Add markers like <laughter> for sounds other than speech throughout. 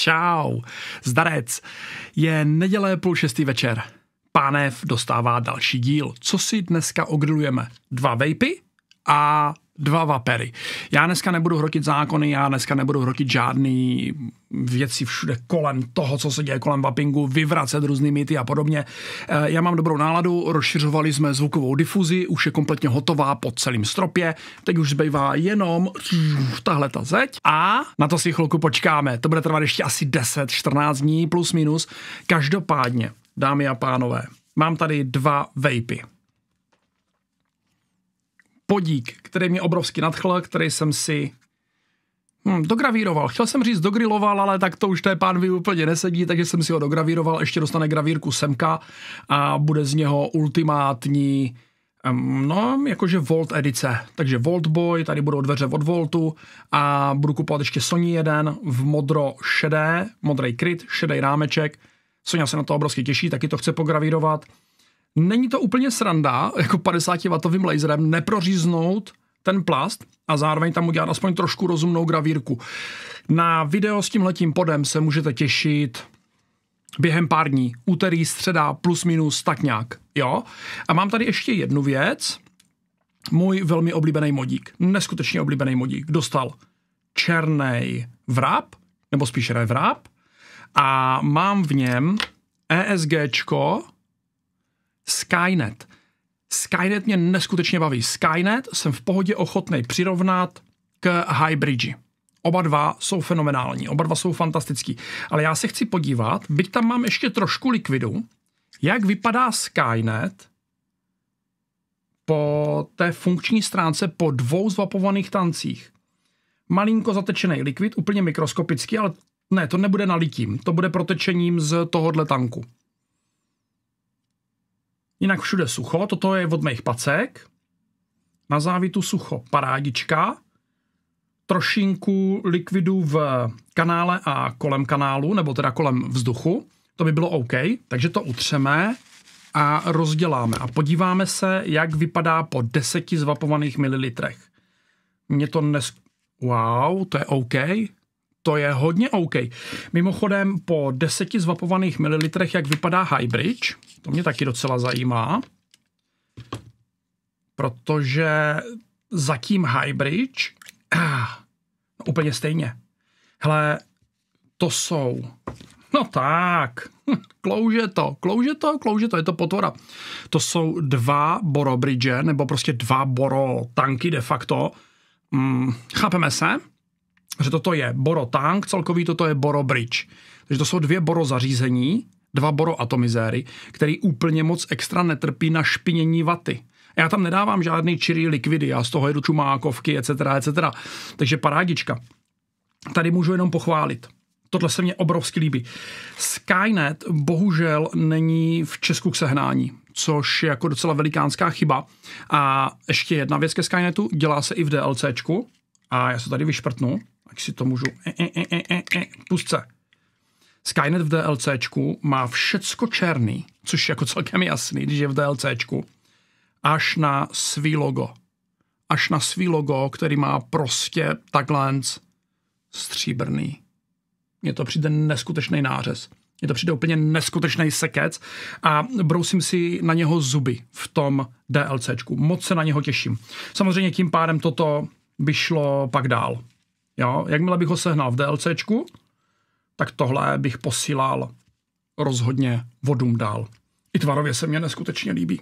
Čau. Zdarec. Je neděle půl šestý večer. Pánev dostává další díl. Co si dneska ogrilujeme? Dva vejpy? a dva vapery. Já dneska nebudu hrotit zákony, já dneska nebudu hrotit žádný věci všude kolem toho, co se děje kolem vapingu, vyvracet různý mýty a podobně. Eh, já mám dobrou náladu, rozšiřovali jsme zvukovou difuzi, už je kompletně hotová po celém stropě, teď už zbývá jenom tahle ta zeď a na to si chvilku počkáme. To bude trvat ještě asi 10-14 dní plus minus. Každopádně, dámy a pánové, mám tady dva vapy podík, který mě obrovsky nadchl, který jsem si hm, dogravíroval. Chtěl jsem říct dogriloval, ale tak to už té pán vy úplně nesedí, takže jsem si ho dogravíroval. Ještě dostane gravírku semka a bude z něho ultimátní hm, no, jakože Volt edice. Takže Volt Boy, tady budou dveře od Voltu a budu kupovat ještě Sony 1 v modro šedé, modrý kryt, šedý rámeček. Sonia se na to obrovsky těší, taky to chce pogravírovat není to úplně sranda, jako 50-wattovým laserem neproříznout ten plast a zároveň tam udělat aspoň trošku rozumnou gravírku. Na video s tímhletím podem se můžete těšit během pár dní. Úterý, středa, plus minus, tak nějak. Jo? A mám tady ještě jednu věc. Můj velmi oblíbený modík, neskutečně oblíbený modík, dostal černý vráp, nebo spíš revrap, a mám v něm ESGčko, Skynet. Skynet mě neskutečně baví. Skynet jsem v pohodě ochotný přirovnat k Highbridge. Oba dva jsou fenomenální, oba dva jsou fantastický. Ale já se chci podívat, byť tam mám ještě trošku likvidu, jak vypadá Skynet po té funkční stránce po dvou zvapovaných tancích. Malinko zatečený likvid, úplně mikroskopický, ale ne, to nebude nalitím, to bude protečením z tohohle tanku. Jinak všude sucho, toto je od mých pacek. Na závitu sucho parádička. Trošinku likvidu v kanále a kolem kanálu, nebo teda kolem vzduchu. To by bylo OK, takže to utřeme a rozděláme a podíváme se, jak vypadá po deseti zvapovaných mililitrech. Mně to nes... Wow, to je OK to je hodně OK. Mimochodem, po deseti zvapovaných mililitrech, jak vypadá Highbridge, to mě taky docela zajímá, protože zatím Highbridge, ah, <clears throat> no úplně stejně. Hele, to jsou, no tak, <laughs> klouže to, klouže to, klouže to, je to potvora. To jsou dva borobridge, nebo prostě dva boro tanky de facto. Mm, chápeme se? že toto je Boro tank celkový, toto je Boro bridge. Takže to jsou dvě Boro zařízení, dva Boro atomizéry, který úplně moc extra netrpí na špinění vaty. Já tam nedávám žádný čirý likvidy, já z toho jedu čumákovky, etc., etc. Takže parádička. Tady můžu jenom pochválit. Tohle se mně obrovsky líbí. Skynet bohužel není v Česku k sehnání, což je jako docela velikánská chyba. A ještě jedna věc ke Skynetu, dělá se i v DLCčku, a já se tady vyšprtnu tak si to můžu e, e, e, e, e, pustce. Skynet v DLCčku má všecko černý, což je jako celkem jasný, když je v DLCčku, až na svý logo. Až na svý logo, který má prostě takhle stříbrný. Mně to přijde neskutečný nářez. Mně to přijde úplně neskutečný sekec a brousím si na něho zuby v tom DLCčku. Moc se na něho těším. Samozřejmě tím pádem toto by šlo pak dál. Jo, jakmile bych ho sehnal v DLCčku, tak tohle bych posílal rozhodně vodům dál. I tvarově se mě neskutečně líbí.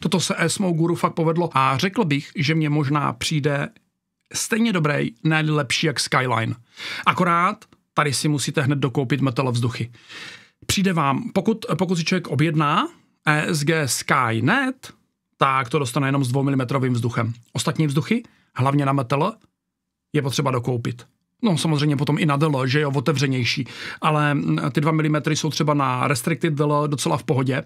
Toto se Esmou Guru fakt povedlo a řekl bych, že mě možná přijde stejně dobrý, ne lepší jak Skyline. Akorát tady si musíte hned dokoupit metal vzduchy. Přijde vám, pokud, pokud si člověk objedná ESG Skynet, tak to dostane jenom s 2 mm vzduchem. Ostatní vzduchy, hlavně na metal, je potřeba dokoupit. No samozřejmě potom i na DL, že jo, otevřenější, ale mm, ty 2 mm jsou třeba na Restricted DL docela v pohodě,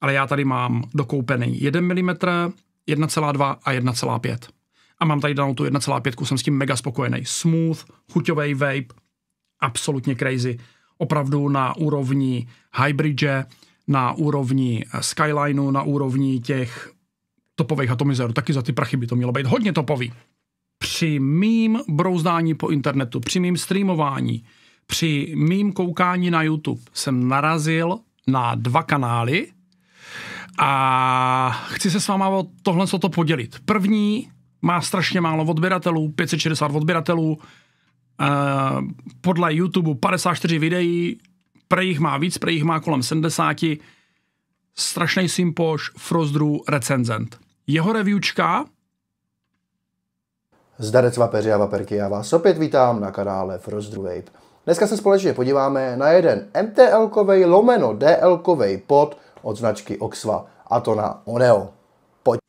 ale já tady mám dokoupený 1 mm, 1,2 a 1,5. A mám tady danou tu 1,5, jsem s tím mega spokojený. Smooth, chuťový vape, absolutně crazy. Opravdu na úrovni hybridže, na úrovni eh, Skylineu, na úrovni těch topových atomizerů. Taky za ty prachy by to mělo být hodně topový při mým brouzdání po internetu, při mým streamování, při mým koukání na YouTube jsem narazil na dva kanály a chci se s váma o tohle co to podělit. První má strašně málo odběratelů, 560 odběratelů, eh, podle YouTube 54 videí, pre jich má víc, pre jich má kolem 70, strašný sympoš, frozdru, recenzent. Jeho reviewčka Zdarec vapeři a vaperky, já vás opět vítám na kanále Frost Wave. Dneska se společně podíváme na jeden MTL-kovej lomeno DL-kovej pod od značky Oxva, a to na Oneo. Pojď.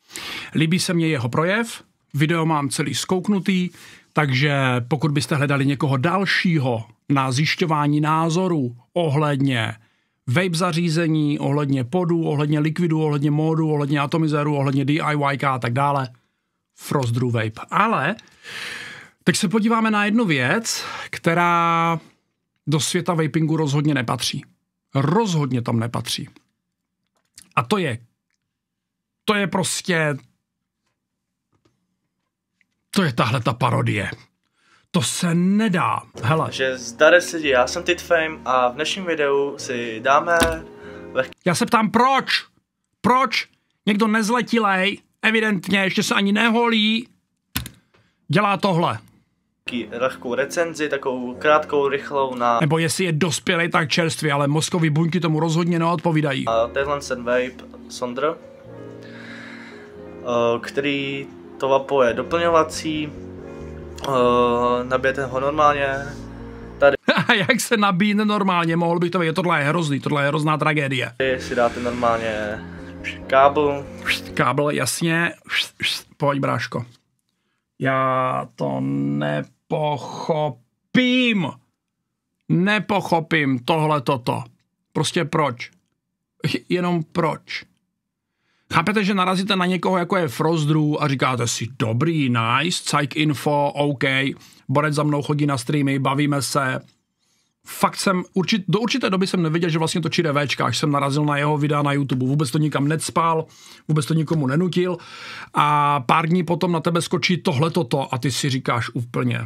Líbí se mně jeho projev, video mám celý skouknutý, takže pokud byste hledali někoho dalšího na zjišťování názorů ohledně vape zařízení, ohledně podů, ohledně likvidu, ohledně módu, ohledně atomizeru, ohledně DIYK a tak dále, Frostru Vape. Ale tak se podíváme na jednu věc, která do světa vapingu rozhodně nepatří. Rozhodně tam nepatří. A to je, to je prostě, to je tahle ta parodie. To se nedá. Hele. Že zdare se já jsem Titfame a v dnešním videu si dáme... Já se ptám proč? Proč někdo nezletilej Evidentně, ještě se ani neholí. Dělá tohle. Lehkou recenzi, takovou krátkou, rychlou na... Nebo jestli je dospělý, tak čerstvý, ale mozkový buňky tomu rozhodně neodpovídají. A tenhle ten vape Sondr, eh, který to vapo je doplňovací, eh, nabijete ho normálně, tady. <laughs> A jak se nabíjí normálně, mohl bych to vědět, tohle je hrozný, tohle je hrozná tragédie. Si dáte normálně Kábel. Kábel, jasně. Pojď, bráško. Já to nepochopím. Nepochopím tohle toto. Prostě proč? Jenom proč? Chápete, že narazíte na někoho, jako je Frozdru a říkáte si, dobrý, nice, psych info, OK, borec za mnou chodí na streamy, bavíme se, fakt jsem, určit, do určité doby jsem nevěděl, že vlastně točí DVčka, až jsem narazil na jeho videa na YouTube. Vůbec to nikam necpal, vůbec to nikomu nenutil a pár dní potom na tebe skočí tohle toto a ty si říkáš úplně.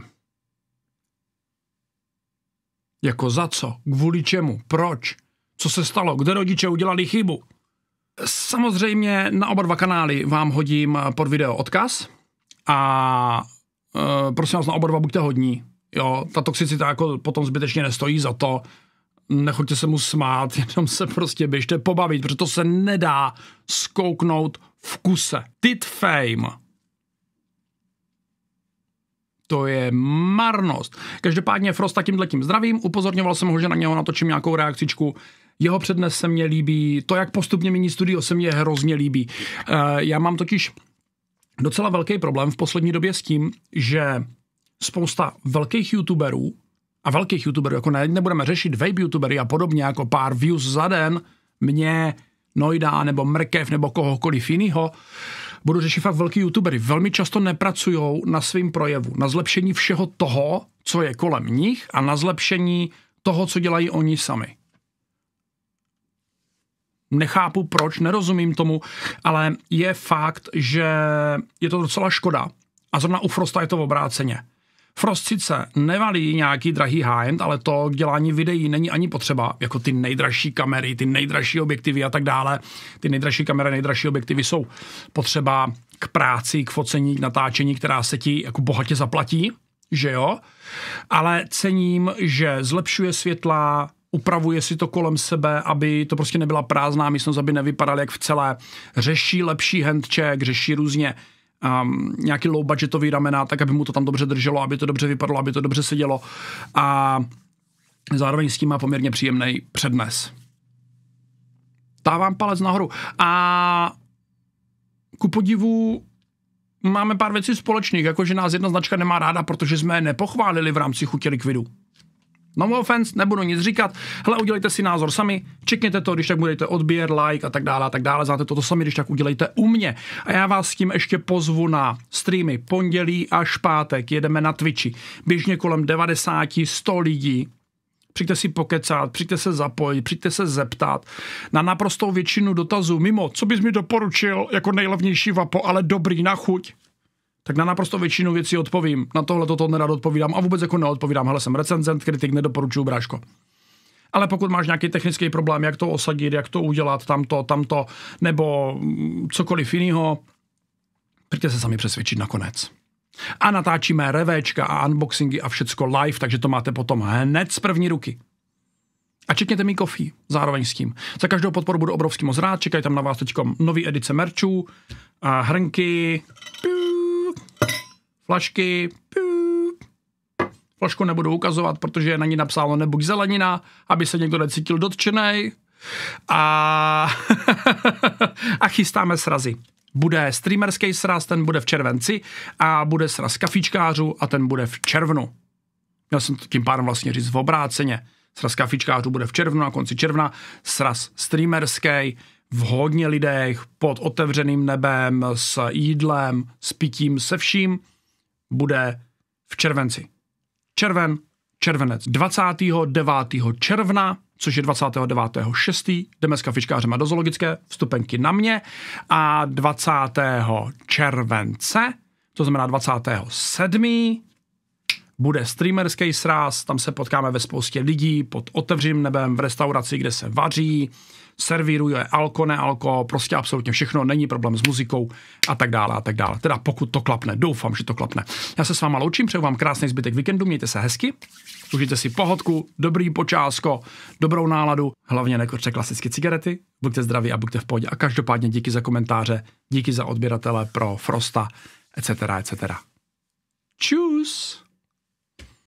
Jako za co? Kvůli čemu? Proč? Co se stalo? Kde rodiče udělali chybu? Samozřejmě na oba dva kanály vám hodím pod video odkaz a e, prosím vás na oba dva buďte hodní, Jo, ta toxicita jako potom zbytečně nestojí za to. Nechoďte se mu smát, <laughs> jenom se prostě běžte pobavit, protože to se nedá skouknout v kuse. Tit fame. To je marnost. Každopádně takým tímhletím zdravím, upozorňoval jsem ho, že na něho natočím nějakou reakcičku. Jeho přednes se mě líbí, to, jak postupně mění studio, se mě hrozně líbí. Eh, já mám totiž docela velký problém v poslední době s tím, že spousta velkých youtuberů a velkých youtuberů, jako ne, nebudeme řešit vape youtubery a podobně, jako pár views za den, mě Noida, nebo Mrkev nebo kohokoliv jiného, budu řešit fakt velký youtubery. Velmi často nepracují na svém projevu, na zlepšení všeho toho, co je kolem nich a na zlepšení toho, co dělají oni sami. Nechápu proč, nerozumím tomu, ale je fakt, že je to docela škoda. A zrovna u Frosta je to v obráceně. Frost sice nevalí nějaký drahý high-end, ale to k dělání videí není ani potřeba, jako ty nejdražší kamery, ty nejdražší objektivy a tak dále. Ty nejdražší kamery, nejdražší objektivy jsou potřeba k práci, k focení, k natáčení, která se ti jako bohatě zaplatí, že jo? Ale cením, že zlepšuje světla, upravuje si to kolem sebe, aby to prostě nebyla prázdná místnost, aby nevypadal jak v celé. Řeší lepší handcheck, řeší různě um, nějaký low budgetový ramena, tak aby mu to tam dobře drželo, aby to dobře vypadalo, aby to dobře sedělo a zároveň s tím má poměrně příjemný přednes. Dávám palec nahoru. A ku podivu máme pár věcí společných, jakože nás jedna značka nemá ráda, protože jsme je nepochválili v rámci chutě likvidu. No, no offense, nebudu nic říkat. Hele, udělejte si názor sami, čekněte to, když tak budete odběr, like a tak dále a tak dále. Znáte to, to sami, když tak udělejte u mě. A já vás s tím ještě pozvu na streamy pondělí až pátek. Jedeme na Twitchi. Běžně kolem 90, 100 lidí přijďte si pokecat, přijďte se zapojit, přijďte se zeptat. Na naprostou většinu dotazů, mimo, co bys mi doporučil jako nejlevnější vapo, ale dobrý na chuť, tak na naprosto většinu věcí odpovím. Na tohle toto nerad odpovídám a vůbec jako neodpovídám. Hele, jsem recenzent, kritik, nedoporučuju bráško. Ale pokud máš nějaký technický problém, jak to osadit, jak to udělat, tamto, tamto, nebo cokoliv jiného, přijďte se sami přesvědčit nakonec. A natáčíme revéčka a unboxingy a všecko live, takže to máte potom hned z první ruky. A čekněte mi kofí zároveň s tím. Za každou podporu budu obrovský moc rád, čekají tam na vás teď nový edice merčů, a hrnky, piu, flašky, flašku nebudu ukazovat, protože je na ní napsáno nebuď zelenina, aby se někdo necítil dotčený. A, <laughs> a chystáme srazy. Bude streamerský sraz, ten bude v červenci a bude sraz kafičkářů a ten bude v červnu. Měl jsem tím pádem vlastně říct v obráceně. Sraz kafičkářů bude v červnu, na konci června, sraz streamerský v hodně lidech, pod otevřeným nebem, s jídlem, s pitím, se vším – bude v červenci. Červen, červenec. 29. června, což je 29. 6. jdeme s kafičkářem do zoologické, vstupenky na mě. A 20. července, to znamená 27 bude streamerský sraz, tam se potkáme ve spoustě lidí pod otevřeným nebem v restauraci, kde se vaří, servíruje alko, ne alko, prostě absolutně všechno, není problém s muzikou a tak dále a tak dále. Teda pokud to klapne, doufám, že to klapne. Já se s váma loučím, přeju vám krásný zbytek víkendu, mějte se hezky, užijte si pohodku, dobrý počásko, dobrou náladu, hlavně nekořte klasicky cigarety, buďte zdraví a buďte v pohodě. A každopádně díky za komentáře, díky za odběratele pro Frosta, etc. etc. Tschüss!